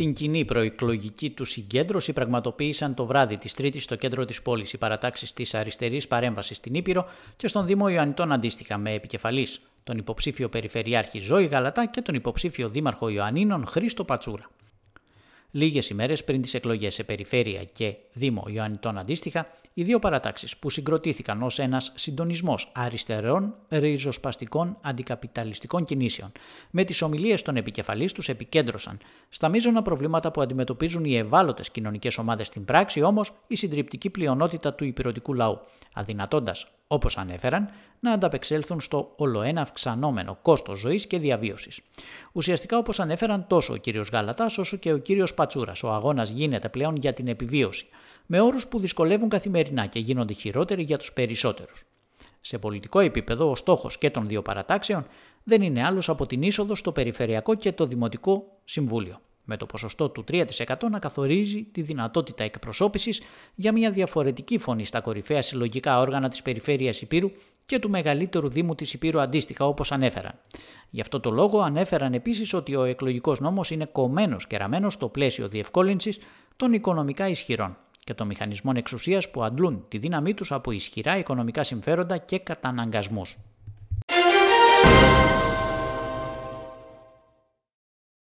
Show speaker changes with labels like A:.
A: Την κοινή προεκλογική του συγκέντρωση πραγματοποίησαν το βράδυ της Τρίτης στο κέντρο της πόλης οι παρατάξεις της αριστερής παρέμβασης στην Ήπειρο και στον Δήμο Ιωαννητών αντίστοιχα με επικεφαλής τον υποψήφιο Περιφερειάρχη Ζώη Γαλατά και τον υποψήφιο Δήμαρχο Ιωαννίνων Χρήστο Πατσούρα. Λίγες ημέρες πριν τις εκλογές σε Περιφέρεια και Δήμο Ιωαννητών αντίστοιχα, οι δύο παρατάξεις που συγκροτήθηκαν ως ένας συντονισμός αριστερών, ριζοσπαστικών, αντικαπιταλιστικών κινήσεων. Με τις ομιλίες των επικεφαλής τους επικέντρωσαν στα μείζωνα προβλήματα που αντιμετωπίζουν οι ευάλωτες κοινωνικές ομάδες στην πράξη όμως η συντριπτική πλειονότητα του υπηρετικού λαού, αδυνατώντας όπως ανέφεραν, να ανταπεξέλθουν στο ολοένα αυξανόμενο κόστος ζωής και διαβίωσης. Ουσιαστικά όπως ανέφεραν τόσο ο κύριος Γαλατάς όσο και ο κύριος Πατσούρας, ο αγώνας γίνεται πλέον για την επιβίωση, με όρους που δυσκολεύουν καθημερινά και γίνονται χειρότεροι για τους περισσότερους. Σε πολιτικό επίπεδο, ο στόχος και των δύο παρατάξεων δεν είναι άλλος από την είσοδο στο Περιφερειακό και το Δημοτικό Συμβούλιο με το ποσοστό του 3% να καθορίζει τη δυνατότητα εκπροσώπησης για μια διαφορετική φωνή στα κορυφαία συλλογικά όργανα της Περιφέρειας Υπήρου και του μεγαλύτερου Δήμου της Υπήρου αντίστοιχα, όπως ανέφεραν. Γι' αυτό το λόγο ανέφεραν επίσης ότι ο εκλογικός νόμος είναι κομμένος και ραμμένος στο πλαίσιο διευκόλυνσης των οικονομικά ισχυρών και των μηχανισμών εξουσίας που αντλούν τη δύναμή τους από ισχυρά οικονομικά συμφέροντα και καταναγκασμούς.